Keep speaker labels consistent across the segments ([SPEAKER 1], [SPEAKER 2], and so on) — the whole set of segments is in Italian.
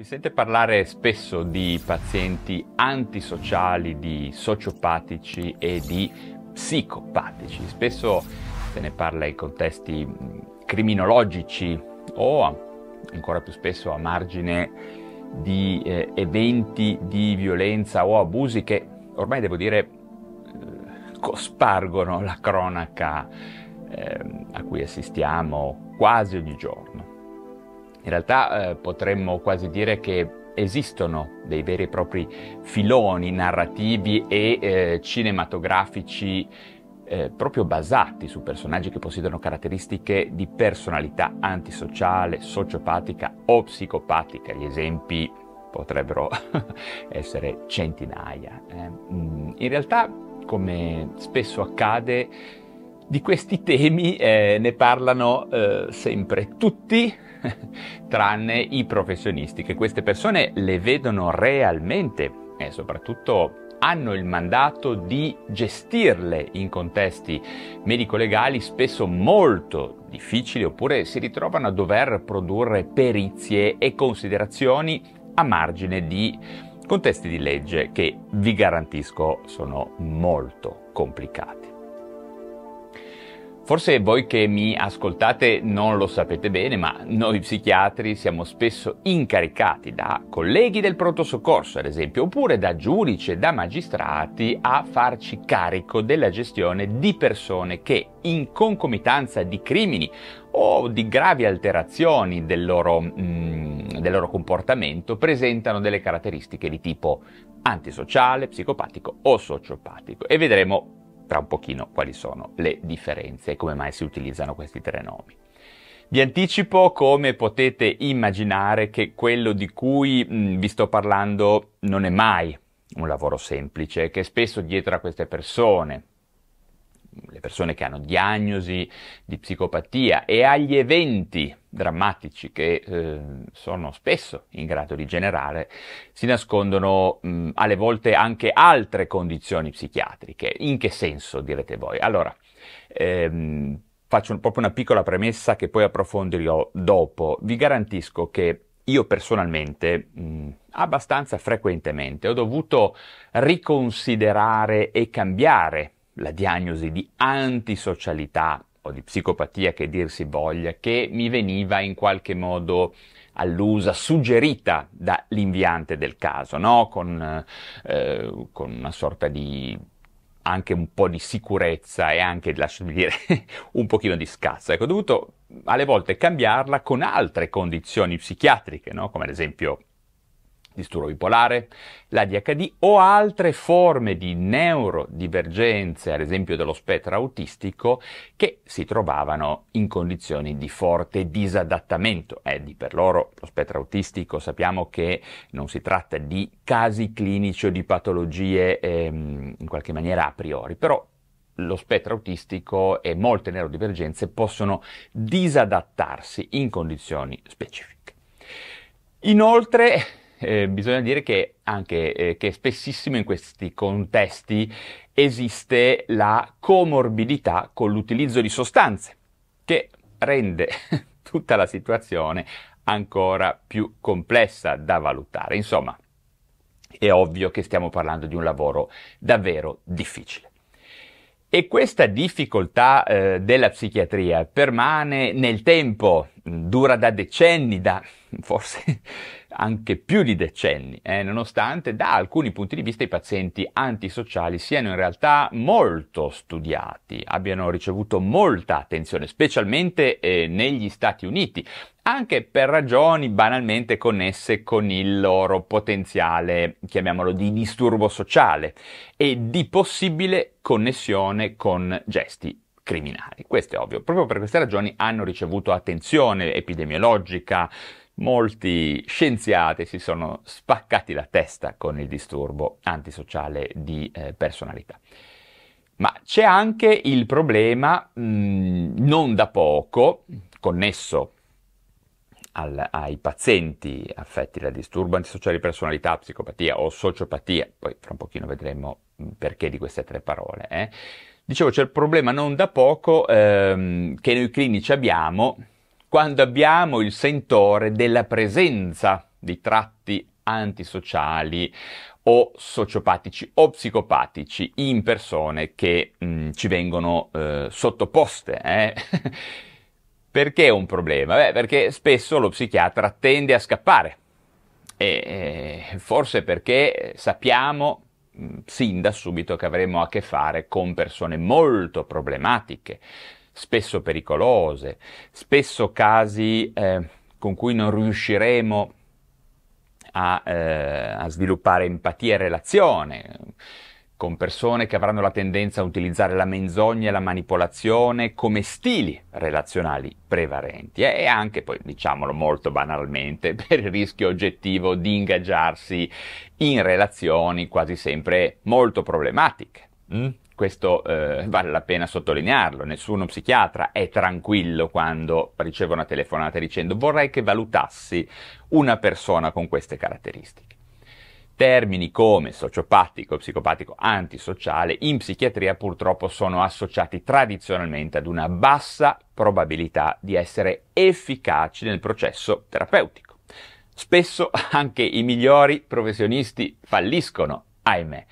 [SPEAKER 1] Si sente parlare spesso di pazienti antisociali, di sociopatici e di psicopatici. Spesso se ne parla in contesti mm, criminologici o ancora più spesso a margine di eh, eventi di violenza o abusi che ormai devo dire eh, cospargono la cronaca eh, a cui assistiamo quasi ogni giorno. In realtà eh, potremmo quasi dire che esistono dei veri e propri filoni narrativi e eh, cinematografici eh, proprio basati su personaggi che possiedono caratteristiche di personalità antisociale, sociopatica o psicopatica. Gli esempi potrebbero essere centinaia. Eh. Mm, in realtà, come spesso accade, di questi temi eh, ne parlano eh, sempre tutti tranne i professionisti, che queste persone le vedono realmente e soprattutto hanno il mandato di gestirle in contesti medico-legali spesso molto difficili oppure si ritrovano a dover produrre perizie e considerazioni a margine di contesti di legge che vi garantisco sono molto complicati. Forse voi che mi ascoltate non lo sapete bene, ma noi psichiatri siamo spesso incaricati da colleghi del pronto soccorso, ad esempio, oppure da giudici e da magistrati a farci carico della gestione di persone che in concomitanza di crimini o di gravi alterazioni del loro, mm, del loro comportamento presentano delle caratteristiche di tipo antisociale, psicopatico o sociopatico e vedremo tra un pochino quali sono le differenze e come mai si utilizzano questi tre nomi. Vi anticipo, come potete immaginare, che quello di cui vi sto parlando non è mai un lavoro semplice, che spesso dietro a queste persone, le persone che hanno diagnosi di psicopatia e agli eventi drammatici che eh, sono spesso in grado di generare, si nascondono mh, alle volte anche altre condizioni psichiatriche. In che senso direte voi? Allora, ehm, faccio un, proprio una piccola premessa che poi approfondirò dopo. Vi garantisco che io personalmente, mh, abbastanza frequentemente, ho dovuto riconsiderare e cambiare la diagnosi di antisocialità o di psicopatia che dir si voglia, che mi veniva in qualche modo allusa, suggerita dall'inviante del caso, no? con, eh, con una sorta di anche un po' di sicurezza e anche, lasciami dire, un pochino di scassa. Ecco, ho dovuto alle volte cambiarla con altre condizioni psichiatriche, no? come ad esempio disturbo bipolare, l'ADHD o altre forme di neurodivergenze, ad esempio dello spettro autistico, che si trovavano in condizioni di forte disadattamento. Eh, di per loro lo spettro autistico sappiamo che non si tratta di casi clinici o di patologie ehm, in qualche maniera a priori, però lo spettro autistico e molte neurodivergenze possono disadattarsi in condizioni specifiche. Inoltre eh, bisogna dire che anche eh, che spessissimo in questi contesti esiste la comorbidità con l'utilizzo di sostanze, che rende tutta la situazione ancora più complessa da valutare. Insomma, è ovvio che stiamo parlando di un lavoro davvero difficile. E questa difficoltà eh, della psichiatria permane nel tempo, dura da decenni, da forse anche più di decenni, eh, nonostante da alcuni punti di vista i pazienti antisociali siano in realtà molto studiati, abbiano ricevuto molta attenzione, specialmente eh, negli Stati Uniti anche per ragioni banalmente connesse con il loro potenziale, chiamiamolo, di disturbo sociale e di possibile connessione con gesti criminali. Questo è ovvio, proprio per queste ragioni hanno ricevuto attenzione epidemiologica, molti scienziati si sono spaccati la testa con il disturbo antisociale di eh, personalità. Ma c'è anche il problema mh, mm, non da poco, connesso al, ai pazienti affetti da disturbo antisociale di personalità, psicopatia o sociopatia, poi fra un pochino vedremo mm, perché di queste tre parole, eh. dicevo c'è il problema non da poco ehm, che noi clinici abbiamo quando abbiamo il sentore della presenza di tratti antisociali o sociopatici o psicopatici in persone che mh, mm, ci vengono eh, sottoposte. Eh? Perché è un problema? Beh, perché spesso lo psichiatra tende a scappare. E forse perché sappiamo mm, sin da subito che avremo a che fare con persone molto problematiche, spesso pericolose, spesso casi eh, con cui non riusciremo a, eh, a sviluppare empatia e relazione con persone che avranno la tendenza a utilizzare la menzogna e la manipolazione come stili relazionali prevalenti e anche, poi diciamolo molto banalmente, per il rischio oggettivo di ingaggiarsi in relazioni quasi sempre molto problematiche. Mm? questo eh, vale la pena sottolinearlo, nessuno psichiatra è tranquillo quando riceve una telefonata dicendo vorrei che valutassi una persona con queste caratteristiche. Termini come sociopatico, psicopatico, antisociale in psichiatria purtroppo sono associati tradizionalmente ad una bassa probabilità di essere efficaci nel processo terapeutico. Spesso anche i migliori professionisti falliscono, ahimè.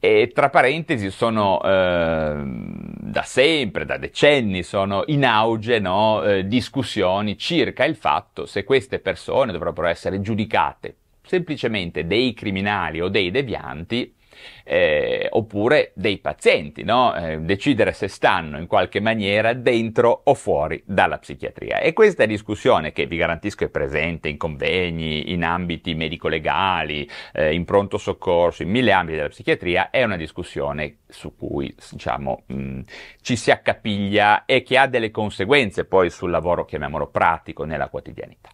[SPEAKER 1] E tra parentesi sono eh, da sempre, da decenni, sono in auge no, eh, discussioni circa il fatto se queste persone dovrebbero essere giudicate semplicemente dei criminali o dei devianti eh, oppure dei pazienti, no? eh, decidere se stanno in qualche maniera dentro o fuori dalla psichiatria. E questa discussione che vi garantisco è presente in convegni, in ambiti medico-legali, eh, in pronto soccorso, in mille ambiti della psichiatria, è una discussione su cui diciamo, mh, mm, ci si accapiglia e che ha delle conseguenze poi sul lavoro, chiamiamolo pratico, nella quotidianità.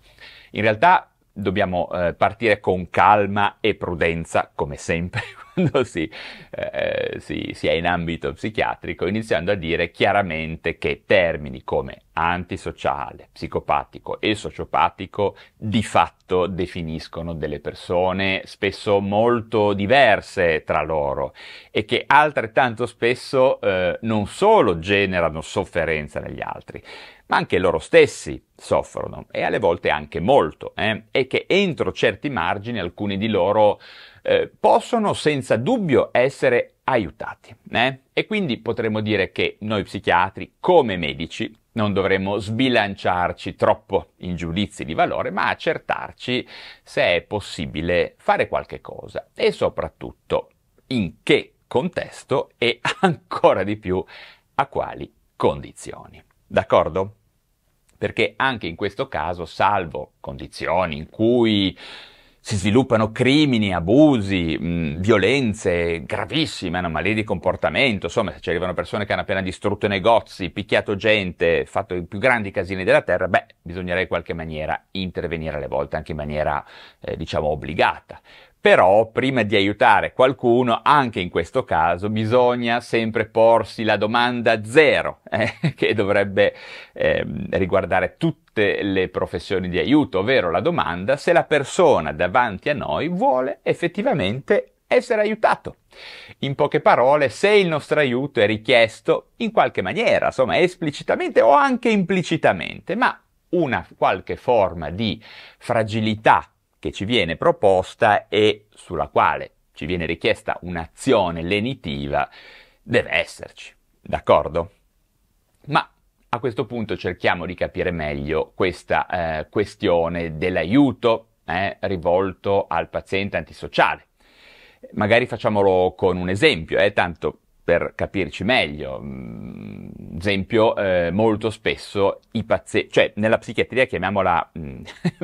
[SPEAKER 1] In realtà dobbiamo eh, partire con calma e prudenza, come sempre, quando si, eh, si, si è in ambito psichiatrico, iniziando a dire chiaramente che termini come antisociale, psicopatico e sociopatico di fatto definiscono delle persone spesso molto diverse tra loro e che altrettanto spesso eh, non solo generano sofferenza negli altri, ma anche loro stessi soffrono e alle volte anche molto, eh, e che entro certi margini alcuni di loro eh, possono senza dubbio essere aiutati. Eh? E quindi potremmo dire che noi psichiatri, come medici, non dovremmo sbilanciarci troppo in giudizi di valore, ma accertarci se è possibile fare qualche cosa e soprattutto in che contesto e ancora di più a quali condizioni. D'accordo? Perché anche in questo caso, salvo condizioni in cui si sviluppano crimini, abusi, mh, violenze gravissime, anomalie di comportamento, insomma se ci arrivano persone che hanno appena distrutto negozi, picchiato gente, fatto i più grandi casini della terra, beh, bisognerebbe in qualche maniera intervenire alle volte anche in maniera, eh, diciamo, obbligata. Però prima di aiutare qualcuno, anche in questo caso, bisogna sempre porsi la domanda zero, eh, che dovrebbe eh, riguardare tutte le professioni di aiuto, ovvero la domanda se la persona davanti a noi vuole effettivamente essere aiutato. In poche parole, se il nostro aiuto è richiesto in qualche maniera, insomma esplicitamente o anche implicitamente, ma una qualche forma di fragilità che ci viene proposta e sulla quale ci viene richiesta un'azione lenitiva, deve esserci, d'accordo? Ma a questo punto cerchiamo di capire meglio questa eh, questione dell'aiuto eh, rivolto al paziente antisociale. Magari facciamolo con un esempio, eh, tanto per capirci meglio, mh, mm, esempio, eh, molto spesso i pazienti, cioè nella psichiatria chiamiamola mh, mm,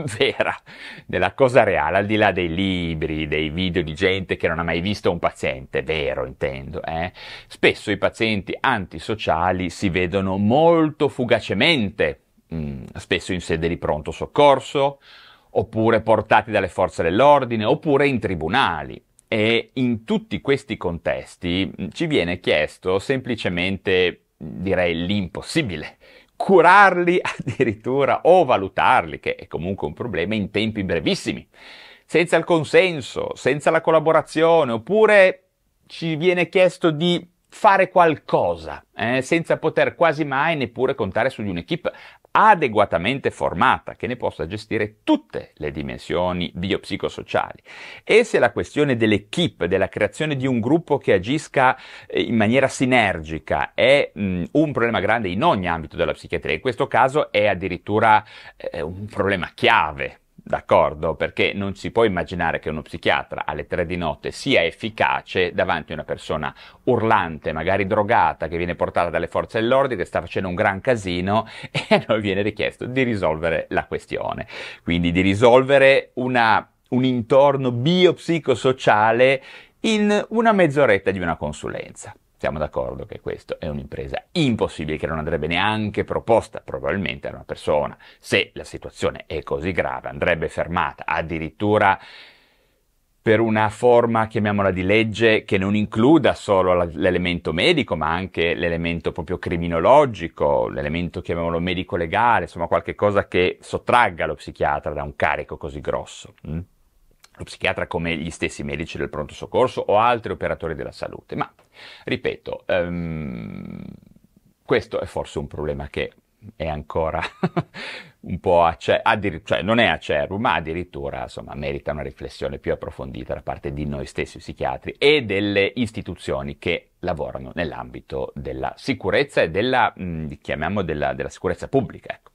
[SPEAKER 1] vera, della cosa reale, al di là dei libri, dei video di gente che non ha mai visto un paziente, vero intendo, eh? spesso i pazienti antisociali si vedono molto fugacemente, mh, mm, spesso in sede di pronto soccorso, oppure portati dalle forze dell'ordine, oppure in tribunali e in tutti questi contesti mm, ci viene chiesto semplicemente, mm, direi, l'impossibile. Curarli addirittura o valutarli, che è comunque un problema, in tempi brevissimi, senza il consenso, senza la collaborazione, oppure ci viene chiesto di fare qualcosa, eh, senza poter quasi mai neppure contare su di un'equipe adeguatamente formata che ne possa gestire tutte le dimensioni biopsicosociali. E se la questione dell'equip, della creazione di un gruppo che agisca eh, in maniera sinergica è mh, un problema grande in ogni ambito della psichiatria, in questo caso è addirittura eh, un problema chiave D'accordo? Perché non si può immaginare che uno psichiatra alle tre di notte sia efficace davanti a una persona urlante, magari drogata, che viene portata dalle forze dell'ordine, che sta facendo un gran casino e a noi viene richiesto di risolvere la questione. Quindi di risolvere una, un intorno biopsicosociale in una mezz'oretta di una consulenza. Siamo d'accordo che questa è un'impresa impossibile, che non andrebbe neanche proposta probabilmente a una persona. Se la situazione è così grave, andrebbe fermata addirittura per una forma, chiamiamola di legge, che non includa solo l'elemento medico, ma anche l'elemento proprio criminologico, l'elemento, chiamiamolo medico legale, insomma qualche cosa che sottragga lo psichiatra da un carico così grosso. Mm? lo psichiatra come gli stessi medici del pronto soccorso o altri operatori della salute. Ma, ripeto, um, questo è forse un problema che è ancora un po' acer- cioè non è acerbo, ma addirittura insomma, merita una riflessione più approfondita da parte di noi stessi psichiatri e delle istituzioni che lavorano nell'ambito della sicurezza e della, mh, della, della sicurezza pubblica. Ecco.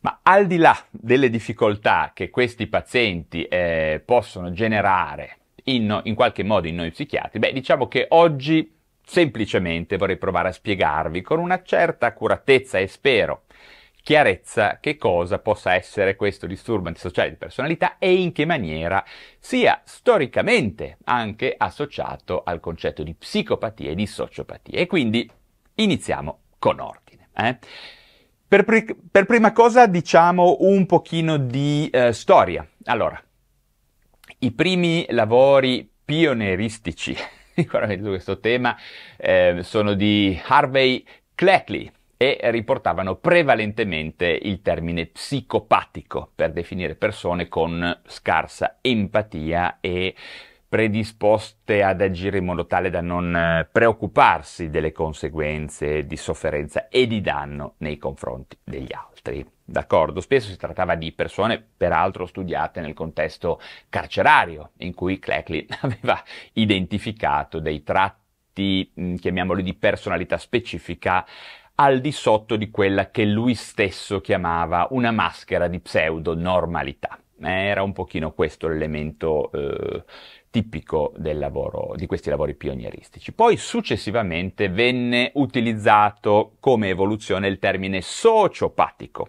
[SPEAKER 1] Ma al di là delle difficoltà che questi pazienti eh, possono generare in, in, qualche modo in noi psichiatri, beh, diciamo che oggi semplicemente vorrei provare a spiegarvi con una certa accuratezza e spero chiarezza che cosa possa essere questo disturbo antisociale di personalità e in che maniera sia storicamente anche associato al concetto di psicopatia e di sociopatia. E quindi iniziamo con ordine. Eh? Per, pri- per prima cosa diciamo un pochino di eh, storia. Allora, i primi lavori pionieristici riguardo questo tema eh, sono di Harvey Cleckley e riportavano prevalentemente il termine psicopatico per definire persone con scarsa empatia e predisposte ad agire in modo tale da non eh, preoccuparsi delle conseguenze di sofferenza e di danno nei confronti degli altri. D'accordo, spesso si trattava di persone peraltro studiate nel contesto carcerario, in cui Clecklin aveva identificato dei tratti, mm, chiamiamoli di personalità specifica, al di sotto di quella che lui stesso chiamava una maschera di pseudo normalità. Eh, era un pochino questo l'elemento eh, tipico lavoro, di questi lavori pionieristici. Poi successivamente venne utilizzato come evoluzione il termine sociopatico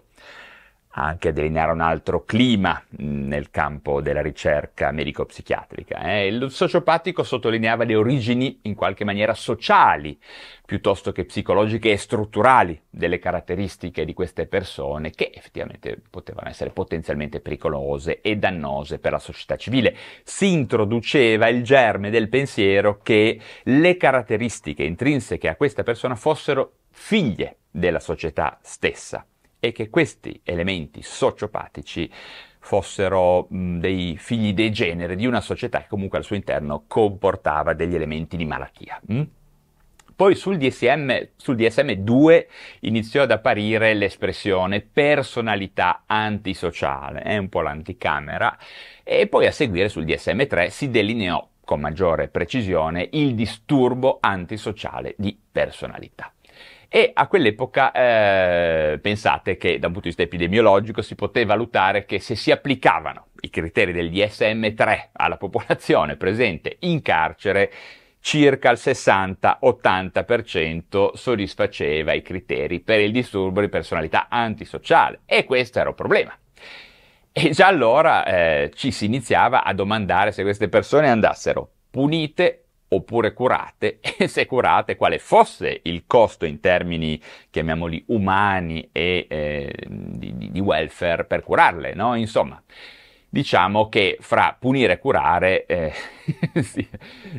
[SPEAKER 1] anche a delineare un altro clima mm, nel campo della ricerca medico-psichiatrica. Eh. Il sociopatico sottolineava le origini in qualche maniera sociali piuttosto che psicologiche e strutturali delle caratteristiche di queste persone che effettivamente potevano essere potenzialmente pericolose e dannose per la società civile. Si introduceva il germe del pensiero che le caratteristiche intrinseche a questa persona fossero figlie della società stessa e che questi elementi sociopatici fossero mh, dei figli degenere di una società che comunque al suo interno comportava degli elementi di malattia. Mh? Poi sul DSM, sul DSM 2 iniziò ad apparire l'espressione personalità antisociale, è eh, un po' l'anticamera, e poi a seguire sul DSM 3 si delineò con maggiore precisione il disturbo antisociale di personalità. E a quell'epoca eh, pensate che da un punto di vista epidemiologico si poteva valutare che se si applicavano i criteri degli SM3 alla popolazione presente in carcere, circa il 60-80% soddisfaceva i criteri per il disturbo di personalità antisociale e questo era un problema. E già allora eh, ci si iniziava a domandare se queste persone andassero punite oppure curate e se curate quale fosse il costo in termini chiamiamoli umani e eh, di, di, welfare per curarle, no? Insomma, diciamo che fra punire e curare eh,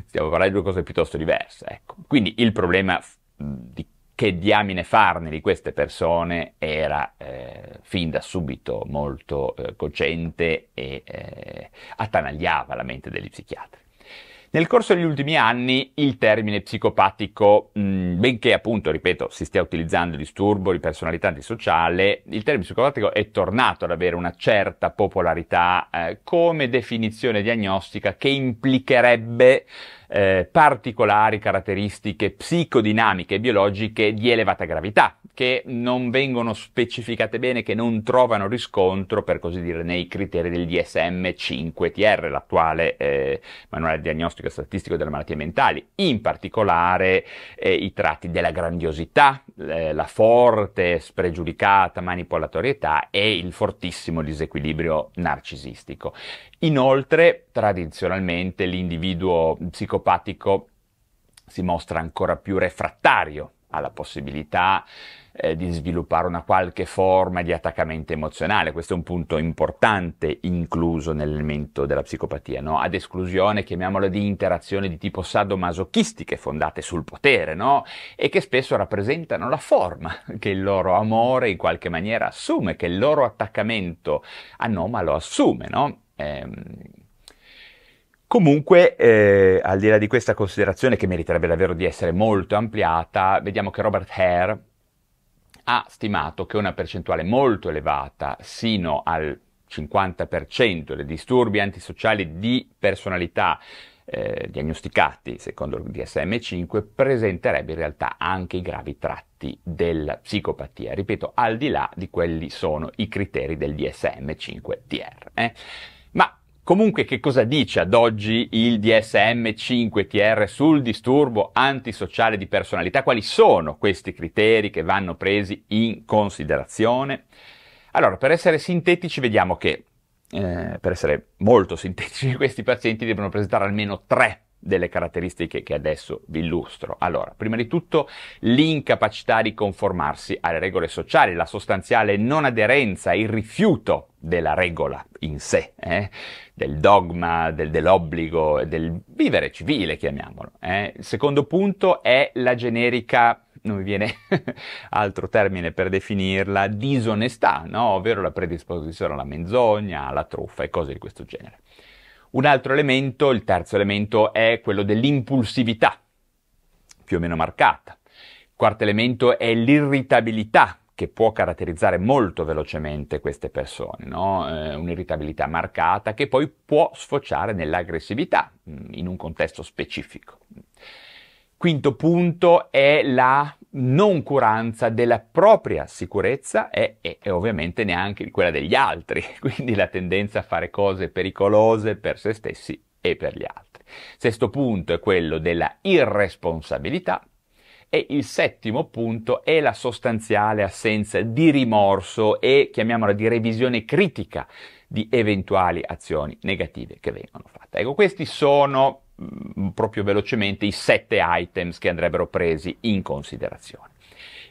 [SPEAKER 1] stiamo parlando di due cose piuttosto diverse, ecco. Quindi il problema di che diamine farne di queste persone era eh, fin da subito molto eh, cocente e eh, attanagliava la mente degli psichiatri. Nel corso degli ultimi anni il termine psicopatico, mh, mm, benché appunto, ripeto, si stia utilizzando il disturbo di personalità antisociale, il termine psicopatico è tornato ad avere una certa popolarità eh, come definizione diagnostica che implicherebbe eh, particolari caratteristiche psicodinamiche e biologiche di elevata gravità, che non vengono specificate bene, che non trovano riscontro, per così dire, nei criteri del DSM-5TR, l'attuale eh, manuale diagnostico e statistico delle malattie mentali, in particolare eh, i tratti della grandiosità, eh, la forte, spregiudicata manipolatorietà e il fortissimo disequilibrio narcisistico. Inoltre, tradizionalmente, l'individuo psicopatico si mostra ancora più refrattario alla possibilità eh, di sviluppare una qualche forma di attaccamento emozionale. Questo è un punto importante incluso nell'elemento della psicopatia, no? ad esclusione, chiamiamola, di interazioni di tipo sadomasochistiche fondate sul potere no? e che spesso rappresentano la forma che il loro amore in qualche maniera assume, che il loro attaccamento anomalo assume. No? Ehm, Comunque, eh, al di là di questa considerazione che meriterebbe davvero di essere molto ampliata, vediamo che Robert Hare ha stimato che una percentuale molto elevata, sino al 50% dei disturbi antisociali di personalità eh, diagnosticati secondo il DSM5, presenterebbe in realtà anche i gravi tratti della psicopatia, ripeto, al di là di quelli sono i criteri del DSM5-TR. Eh? Ma Comunque che cosa dice ad oggi il DSM-5TR sul disturbo antisociale di personalità? Quali sono questi criteri che vanno presi in considerazione? Allora, per essere sintetici vediamo che, eh, per essere molto sintetici, questi pazienti devono presentare almeno tre delle caratteristiche che adesso vi illustro. Allora, prima di tutto l'incapacità di conformarsi alle regole sociali, la sostanziale non aderenza, il rifiuto della regola in sé, eh? del dogma, del, dell'obbligo, del vivere civile, chiamiamolo. Eh? Il secondo punto è la generica non mi viene altro termine per definirla, disonestà, no? ovvero la predisposizione alla menzogna, alla truffa e cose di questo genere. Un altro elemento, il terzo elemento, è quello dell'impulsività, più o meno marcata. Il quarto elemento è l'irritabilità, che può caratterizzare molto velocemente queste persone, no? eh, un'irritabilità marcata che poi può sfociare nell'aggressività mm, in un contesto specifico. Quinto punto è la non curanza della propria sicurezza e, e, e ovviamente neanche quella degli altri, quindi la tendenza a fare cose pericolose per se stessi e per gli altri. Sesto punto è quello della irresponsabilità, e il settimo punto è la sostanziale assenza di rimorso e chiamiamola di revisione critica di eventuali azioni negative che vengono fatte. Ecco, questi sono Mm, proprio velocemente i sette items che andrebbero presi in considerazione.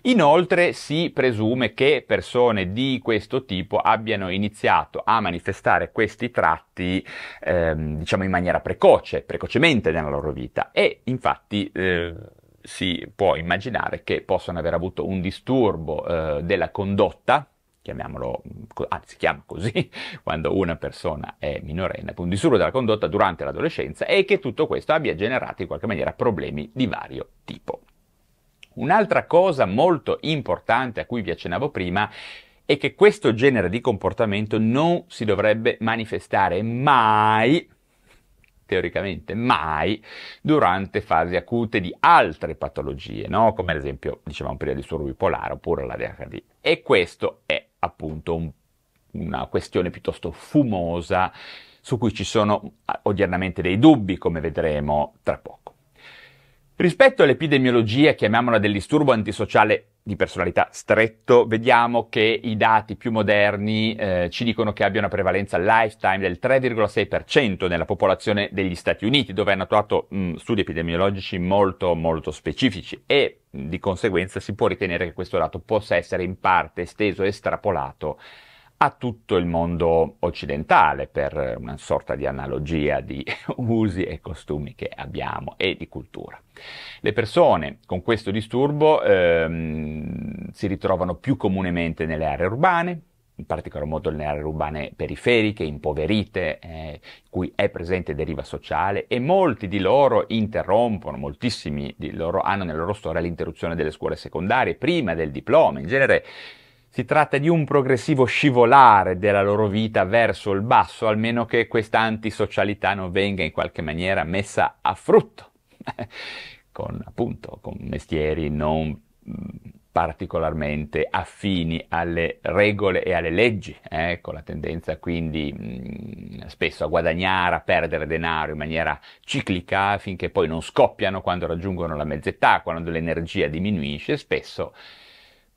[SPEAKER 1] Inoltre si presume che persone di questo tipo abbiano iniziato a manifestare questi tratti, ehm, diciamo in maniera precoce, precocemente nella loro vita e infatti eh, si può immaginare che possano aver avuto un disturbo eh, della condotta chiamiamolo, anzi si chiama così, quando una persona è minorenne, un disturbo della condotta durante l'adolescenza e che tutto questo abbia generato in qualche maniera problemi di vario tipo. Un'altra cosa molto importante a cui vi accennavo prima è che questo genere di comportamento non si dovrebbe manifestare mai teoricamente mai durante fasi acute di altre patologie, no? come ad esempio dicevamo prima il disturbo bipolare oppure la DHD. E questo è appunto un, una questione piuttosto fumosa su cui ci sono ah, odiernamente dei dubbi, come vedremo tra poco. Rispetto all'epidemiologia, chiamiamola del disturbo antisociale di personalità stretto, vediamo che i dati più moderni eh, ci dicono che abbia una prevalenza lifetime del 3,6% nella popolazione degli Stati Uniti, dove hanno attuato mh, mm, studi epidemiologici molto molto specifici e mm, di conseguenza si può ritenere che questo dato possa essere in parte esteso e estrapolato a tutto il mondo occidentale per una sorta di analogia di usi e costumi che abbiamo e di cultura. Le persone con questo disturbo ehm, si ritrovano più comunemente nelle aree urbane, in particolar modo nelle aree urbane periferiche, impoverite, eh, cui è presente deriva sociale e molti di loro interrompono, moltissimi di loro hanno nella loro storia l'interruzione delle scuole secondarie prima del diploma. In genere si tratta di un progressivo scivolare della loro vita verso il basso, almeno che questa antisocialità non venga in qualche maniera messa a frutto, con appunto con mestieri non particolarmente affini alle regole e alle leggi, eh, con la tendenza quindi mh, spesso a guadagnare, a perdere denaro in maniera ciclica finché poi non scoppiano quando raggiungono la mezz'età, quando l'energia diminuisce, spesso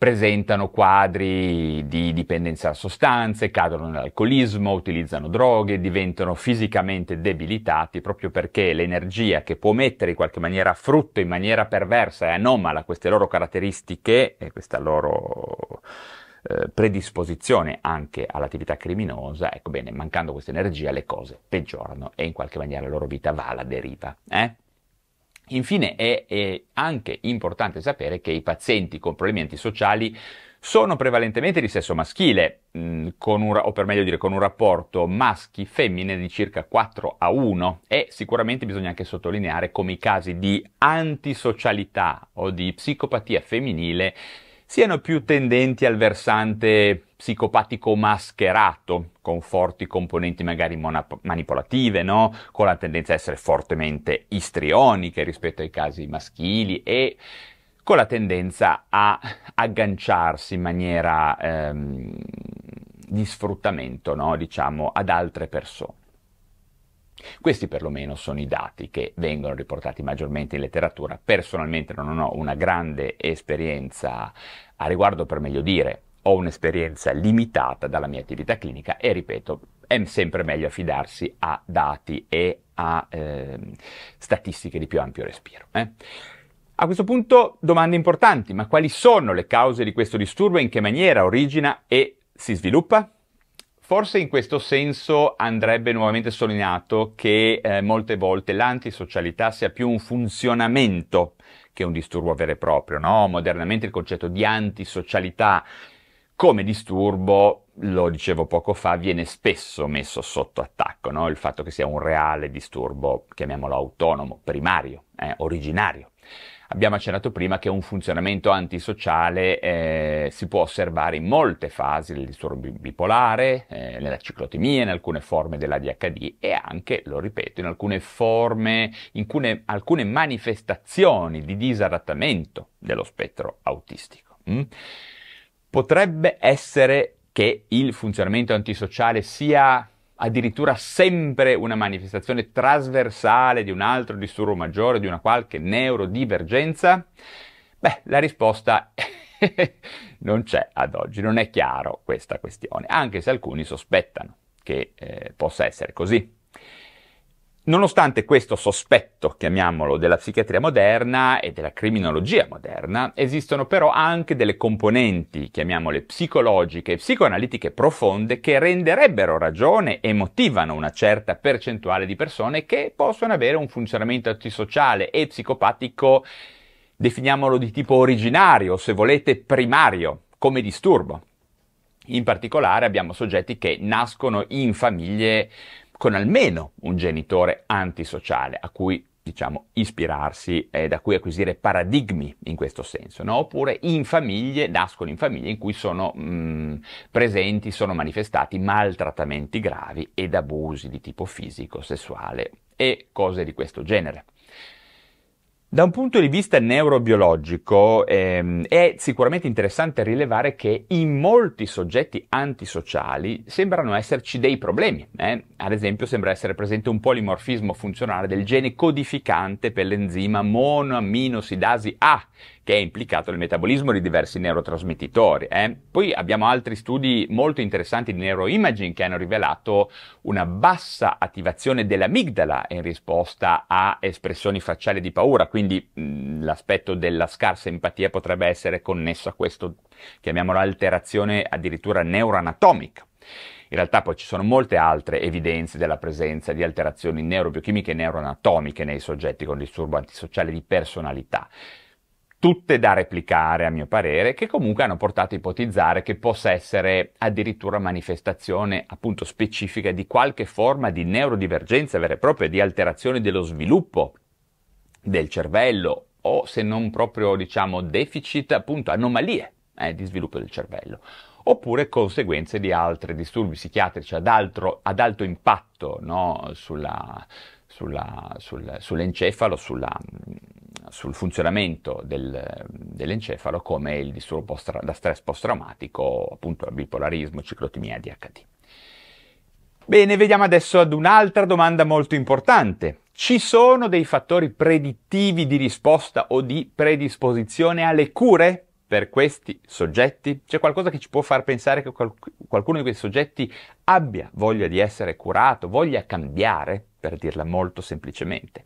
[SPEAKER 1] presentano quadri di dipendenza da sostanze, cadono nell'alcolismo, utilizzano droghe, diventano fisicamente debilitati proprio perché l'energia che può mettere in qualche maniera a frutto in maniera perversa e anomala queste loro caratteristiche e questa loro eh, predisposizione anche all'attività criminosa, ecco bene, mancando questa energia le cose peggiorano e in qualche maniera la loro vita va alla deriva. Eh? Infine è, è anche importante sapere che i pazienti con problemi antisociali sono prevalentemente di sesso maschile, mm, con un, o per meglio dire con un rapporto maschi-femmine di circa 4 a 1 e sicuramente bisogna anche sottolineare come i casi di antisocialità o di psicopatia femminile siano più tendenti al versante psicopatico mascherato, con forti componenti magari monap- manipolative, no? con la tendenza a essere fortemente istrioniche rispetto ai casi maschili e con la tendenza a agganciarsi in maniera ehm, di sfruttamento, no? diciamo, ad altre persone. Questi perlomeno sono i dati che vengono riportati maggiormente in letteratura. Personalmente non ho una grande esperienza a riguardo, per meglio dire, ho un'esperienza limitata dalla mia attività clinica e ripeto, è sempre meglio affidarsi a dati e a eh, statistiche di più ampio respiro. Eh? A questo punto domande importanti, ma quali sono le cause di questo disturbo e in che maniera origina e si sviluppa? Forse in questo senso andrebbe nuovamente sottolineato che eh, molte volte l'antisocialità sia più un funzionamento che un disturbo vero e proprio, no? Modernamente il concetto di antisocialità come disturbo, lo dicevo poco fa, viene spesso messo sotto attacco, no? Il fatto che sia un reale disturbo, chiamiamolo autonomo, primario, eh, originario abbiamo accennato prima che un funzionamento antisociale eh, si può osservare in molte fasi del disturbo bipolare, eh, nella ciclotemia, in alcune forme dell'ADHD e anche, lo ripeto, in alcune forme, in alcune, alcune manifestazioni di disadattamento dello spettro autistico. Mm? Potrebbe essere che il funzionamento antisociale sia addirittura sempre una manifestazione trasversale di un altro disturbo maggiore, di una qualche neurodivergenza? Beh, la risposta non c'è ad oggi, non è chiaro questa questione, anche se alcuni sospettano che eh, possa essere così. Nonostante questo sospetto, chiamiamolo, della psichiatria moderna e della criminologia moderna, esistono però anche delle componenti, chiamiamole psicologiche e psicoanalitiche profonde, che renderebbero ragione e motivano una certa percentuale di persone che possono avere un funzionamento antisociale e psicopatico, definiamolo di tipo originario, se volete primario, come disturbo. In particolare abbiamo soggetti che nascono in famiglie con almeno un genitore antisociale a cui diciamo, ispirarsi e eh, da cui acquisire paradigmi in questo senso, no? oppure in famiglie, nascono in famiglie in cui sono mh, mm, presenti, sono manifestati maltrattamenti gravi ed abusi di tipo fisico, sessuale e cose di questo genere. Da un punto di vista neurobiologico ehm, è sicuramente interessante rilevare che in molti soggetti antisociali sembrano esserci dei problemi. Eh? Ad esempio sembra essere presente un polimorfismo funzionale del gene codificante per l'enzima monoaminosidasi A, che è implicato nel metabolismo di diversi neurotrasmettitori. Eh? Poi abbiamo altri studi molto interessanti di neuroimaging che hanno rivelato una bassa attivazione dell'amigdala in risposta a espressioni facciali di paura, quindi mh, l'aspetto della scarsa empatia potrebbe essere connesso a questo, chiamiamola alterazione addirittura neuroanatomica. In realtà poi ci sono molte altre evidenze della presenza di alterazioni neurobiochimiche e neuroanatomiche nei soggetti con disturbo antisociale di personalità tutte da replicare a mio parere, che comunque hanno portato a ipotizzare che possa essere addirittura manifestazione appunto specifica di qualche forma di neurodivergenza vera e propria, di alterazione dello sviluppo del cervello o se non proprio diciamo deficit appunto anomalie eh, di sviluppo del cervello oppure conseguenze di altri disturbi psichiatrici ad, altro, ad alto impatto no, sulla, sulla, sul, sull'encefalo, sulla, sul funzionamento del, dell'encefalo come il disturbo da stress post-traumatico, appunto il bipolarismo, ciclotimia ADHD. Bene, vediamo adesso ad un'altra domanda molto importante. Ci sono dei fattori predittivi di risposta o di predisposizione alle cure per questi soggetti? C'è qualcosa che ci può far pensare che qualcuno di questi soggetti abbia voglia di essere curato, voglia cambiare, per dirla molto semplicemente?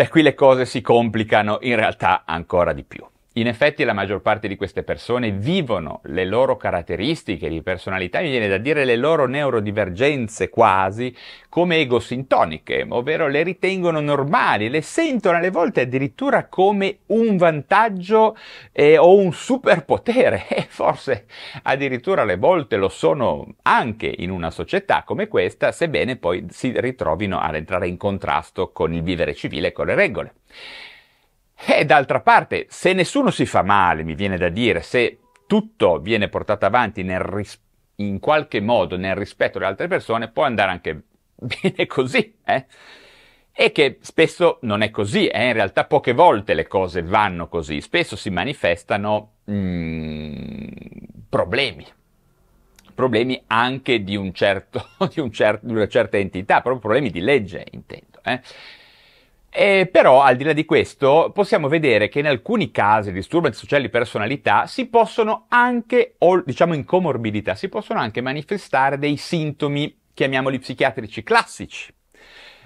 [SPEAKER 1] Beh, qui le cose si complicano in realtà ancora di più. In effetti la maggior parte di queste persone vivono le loro caratteristiche di personalità, mi viene da dire le loro neurodivergenze quasi, come egosintoniche, ovvero le ritengono normali, le sentono alle volte addirittura come un vantaggio eh, o un superpotere e forse addirittura alle volte lo sono anche in una società come questa, sebbene poi si ritrovino ad entrare in contrasto con il vivere civile e con le regole. E eh, d'altra parte, se nessuno si fa male, mi viene da dire, se tutto viene portato avanti ris- in qualche modo nel rispetto delle altre persone, può andare anche bene così. Eh? E che spesso non è così, eh? in realtà poche volte le cose vanno così, spesso si manifestano mm, problemi, problemi anche di, un certo, di, un cer- di, una certa entità, proprio problemi di legge intendo. Eh? Eh, però al di là di questo possiamo vedere che in alcuni casi disturbi sociali di personalità si possono anche, o diciamo in comorbidità, si possono anche manifestare dei sintomi, chiamiamoli psichiatrici classici,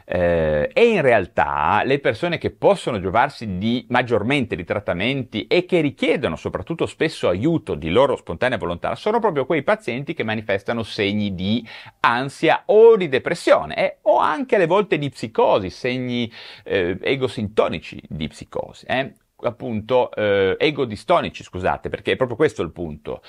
[SPEAKER 1] eh, e in realtà le persone che possono giovarsi di, maggiormente di trattamenti e che richiedono soprattutto spesso aiuto di loro spontanea volontà sono proprio quei pazienti che manifestano segni di ansia o di depressione eh, o anche alle volte di psicosi, segni eh, egosintonici di psicosi, eh. appunto eh, egodistonici, scusate, perché è proprio questo il punto.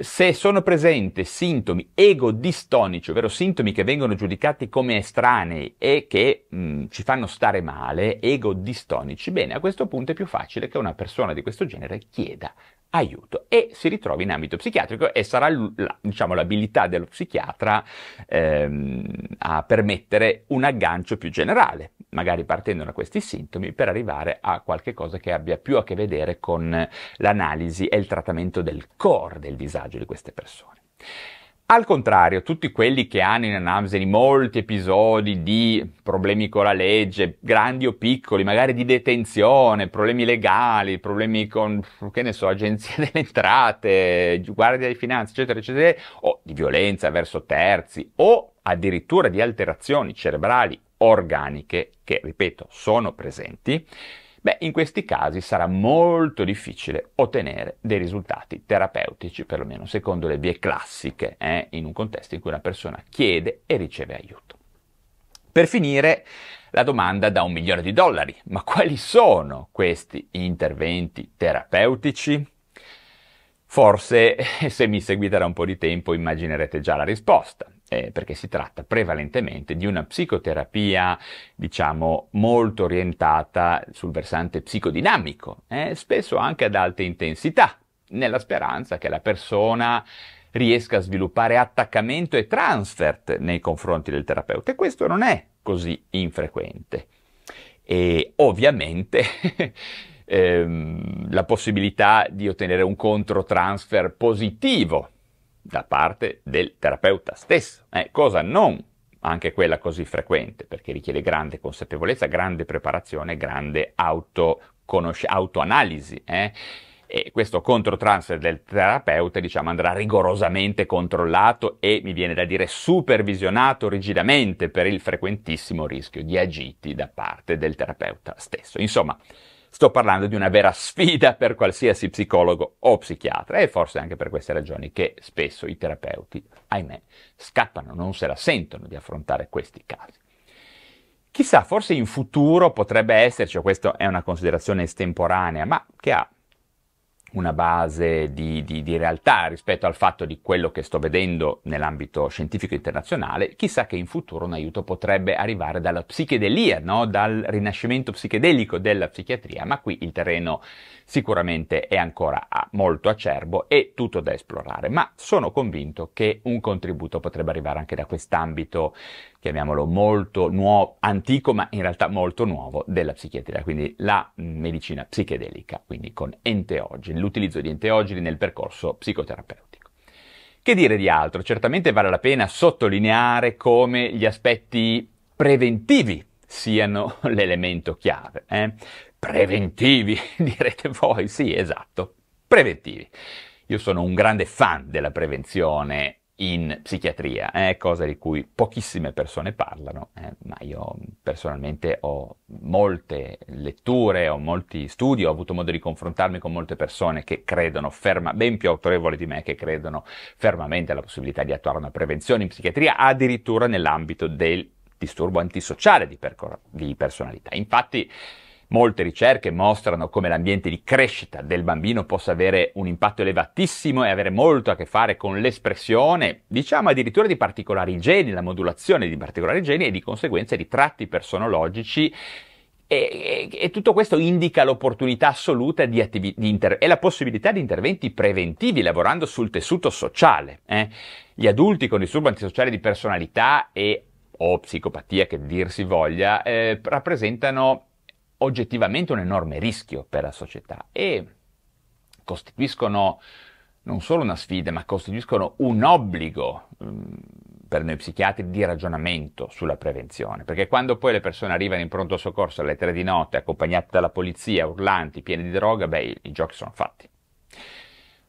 [SPEAKER 1] Se sono presenti sintomi egodistonici, ovvero sintomi che vengono giudicati come estranei e che mh, mm, ci fanno stare male, egodistonici, bene, a questo punto è più facile che una persona di questo genere chieda aiuto e si ritrova in ambito psichiatrico e sarà la, diciamo, l'abilità dello psichiatra ehm, a permettere un aggancio più generale, magari partendo da questi sintomi per arrivare a qualche cosa che abbia più a che vedere con l'analisi e il trattamento del core del disagio di queste persone. Al contrario, tutti quelli che hanno in Anamseni molti episodi di problemi con la legge, grandi o piccoli, magari di detenzione, problemi legali, problemi con, che ne so, agenzie delle entrate, guardia di finanza, eccetera, eccetera, o di violenza verso terzi, o addirittura di alterazioni cerebrali organiche, che, ripeto, sono presenti, Beh, in questi casi sarà molto difficile ottenere dei risultati terapeutici, perlomeno secondo le vie classiche, eh, in un contesto in cui una persona chiede e riceve aiuto. Per finire, la domanda da un milione di dollari, ma quali sono questi interventi terapeutici? Forse se mi seguite da un po' di tempo immaginerete già la risposta eh, perché si tratta prevalentemente di una psicoterapia, diciamo, molto orientata sul versante psicodinamico, eh, spesso anche ad alte intensità, nella speranza che la persona riesca a sviluppare attaccamento e transfert nei confronti del terapeuta. E questo non è così infrequente. E ovviamente ehm, la possibilità di ottenere un controtransfer positivo da parte del terapeuta stesso, eh, cosa non anche quella così frequente, perché richiede grande consapevolezza, grande preparazione, grande autoanalisi. eh. E questo controtransfer del terapeuta, diciamo, andrà rigorosamente controllato e, mi viene da dire, supervisionato rigidamente per il frequentissimo rischio di agiti da parte del terapeuta stesso. Insomma, Sto parlando di una vera sfida per qualsiasi psicologo o psichiatra e forse anche per queste ragioni che spesso i terapeuti, ahimè, scappano, non se la sentono di affrontare questi casi. Chissà, forse in futuro potrebbe esserci, questa è una considerazione estemporanea, ma che ha una base di, di, di, realtà rispetto al fatto di quello che sto vedendo nell'ambito scientifico internazionale, chissà che in futuro un aiuto potrebbe arrivare dalla psichedelia, no? dal rinascimento psichedelico della psichiatria, ma qui il terreno sicuramente è ancora molto acerbo e tutto da esplorare, ma sono convinto che un contributo potrebbe arrivare anche da quest'ambito chiamiamolo molto nuovo, antico ma in realtà molto nuovo della psichiatria, quindi la mm, medicina psichedelica, quindi con enteogeni, l'utilizzo di enteogeni nel percorso psicoterapeutico. Che dire di altro? Certamente vale la pena sottolineare come gli aspetti preventivi siano l'elemento chiave. Eh?
[SPEAKER 2] Preventivi,
[SPEAKER 1] direte voi, sì, esatto, preventivi. Io sono un grande fan della prevenzione in psichiatria, eh, cosa di cui pochissime persone parlano, eh, ma io personalmente ho molte letture, ho molti studi, ho avuto modo di confrontarmi con molte persone che credono ferma, ben più autorevoli di me, che credono fermamente alla possibilità di attuare una prevenzione in psichiatria, addirittura nell'ambito del disturbo antisociale di, percor- di personalità. Infatti, Molte ricerche mostrano come l'ambiente di crescita del bambino possa avere un impatto elevatissimo e avere molto a che fare con l'espressione, diciamo addirittura di particolari geni, la modulazione di particolari geni e di conseguenza di tratti personologici e, e, e, tutto questo indica l'opportunità assoluta di attivi- di inter- e la possibilità di interventi preventivi lavorando sul tessuto sociale. Eh? Gli adulti con disturbo antisociale di personalità e o psicopatia che dir si voglia eh, rappresentano oggettivamente un enorme rischio per la società e costituiscono non solo una sfida, ma costituiscono un obbligo mm, per noi psichiatri di ragionamento sulla prevenzione, perché quando poi le persone arrivano in pronto soccorso alle 3 di notte accompagnate dalla polizia, urlanti, piene di droga, beh, i, i giochi sono fatti.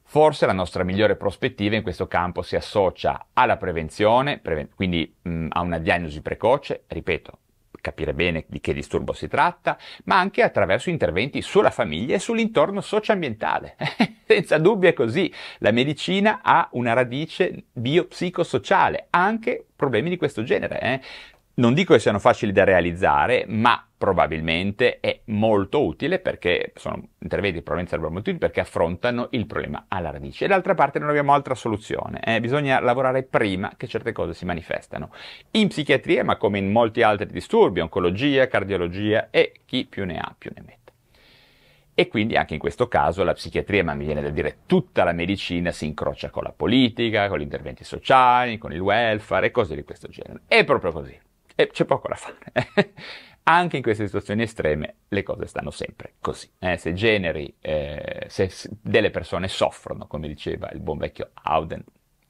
[SPEAKER 1] Forse la nostra migliore prospettiva in questo campo si associa alla prevenzione, preven- quindi mh, mm, a una diagnosi precoce, ripeto, capire bene di che disturbo si tratta, ma anche attraverso interventi sulla famiglia e sull'intorno socioambientale. Senza dubbio è così, la medicina ha una radice biopsicosociale, anche problemi di questo genere. Eh? Non dico che siano facili da realizzare, ma probabilmente è molto utile perché sono interventi probabilmente sarebbero molto utili perché affrontano il problema alla radice. E d'altra parte non abbiamo altra soluzione, eh? bisogna lavorare prima che certe cose si manifestano. In psichiatria, ma come in molti altri disturbi, oncologia, cardiologia e chi più ne ha più ne mette. E quindi anche in questo caso la psichiatria, ma mi viene da dire tutta la medicina, si incrocia con la politica, con gli interventi sociali, con il welfare e cose di questo genere. È proprio così. E c'è poco da fare. anche in queste situazioni estreme le cose stanno sempre così. Eh, se generi, eh, se delle persone soffrono, come diceva il buon vecchio Auden,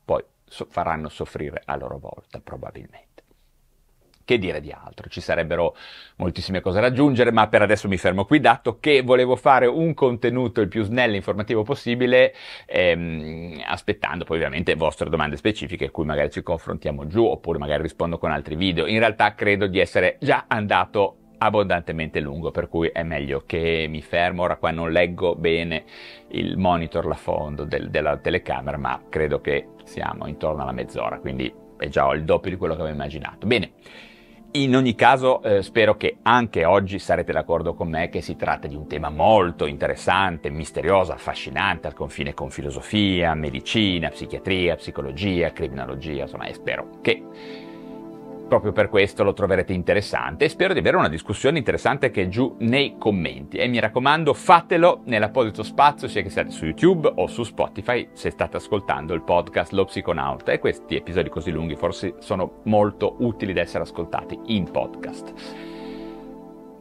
[SPEAKER 1] poi so- faranno soffrire a loro volta, probabilmente. Che dire di altro? Ci sarebbero moltissime cose da aggiungere, ma per adesso mi fermo qui, dato che volevo fare un contenuto il più snello e informativo possibile, ehm, aspettando poi ovviamente vostre domande specifiche, cui magari ci confrontiamo giù, oppure magari rispondo con altri video. In realtà credo di essere già andato abbondantemente lungo, per cui è meglio che mi fermo. Ora qua non leggo bene il monitor là fondo del, della telecamera, ma credo che siamo intorno alla mezz'ora, quindi è già il doppio di quello che avevo immaginato. Bene. In ogni caso eh, spero che anche oggi sarete d'accordo con me che si tratta di un tema molto interessante, misterioso, affascinante, al confine con filosofia, medicina, psichiatria, psicologia, criminologia, insomma, e spero che Proprio per questo lo troverete interessante e spero di avere una discussione interessante anche giù nei commenti. E mi raccomando, fatelo nell'apposito spazio, sia che siate su YouTube o su Spotify, se state ascoltando il podcast Lo Psiconaut. E questi episodi così lunghi forse sono molto utili da essere ascoltati in podcast.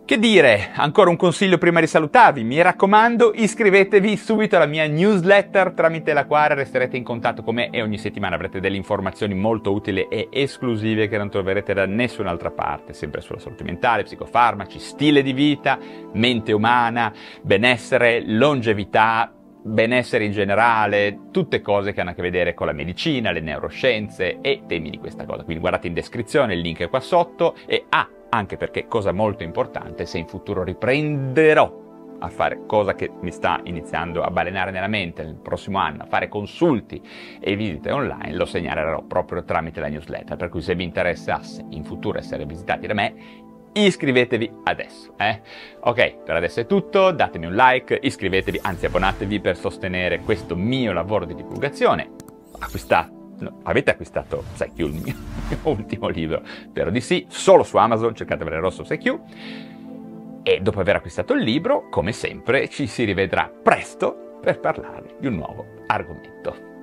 [SPEAKER 1] Che dire, ancora un consiglio prima di salutarvi, mi raccomando iscrivetevi subito alla mia newsletter tramite la quale resterete in contatto con me e ogni settimana avrete delle informazioni molto utili e esclusive che non troverete da nessun'altra parte, sempre sulla salute mentale, psicofarmaci, stile di vita, mente umana, benessere, longevità, benessere in generale, tutte cose che hanno a che vedere con la medicina, le neuroscienze e temi di questa cosa. Quindi guardate in descrizione, il link è qua sotto e ah, anche perché, cosa molto importante, se in futuro riprenderò a fare cosa che mi sta iniziando a balenare nella mente nel prossimo anno, a fare consulti e visite online, lo segnalerò proprio tramite la newsletter, per cui se vi interessasse in futuro essere visitati da me, iscrivetevi adesso. Eh? Ok, per adesso è tutto, datemi un like, iscrivetevi, anzi abbonatevi per sostenere questo mio lavoro di divulgazione. Acquistate No, avete acquistato PsyQ, il mio, mio ultimo libro, spero di sì, solo su Amazon, cercate per il rosso PsyQ. E dopo aver acquistato il libro, come sempre, ci si rivedrà presto per parlare di un nuovo argomento.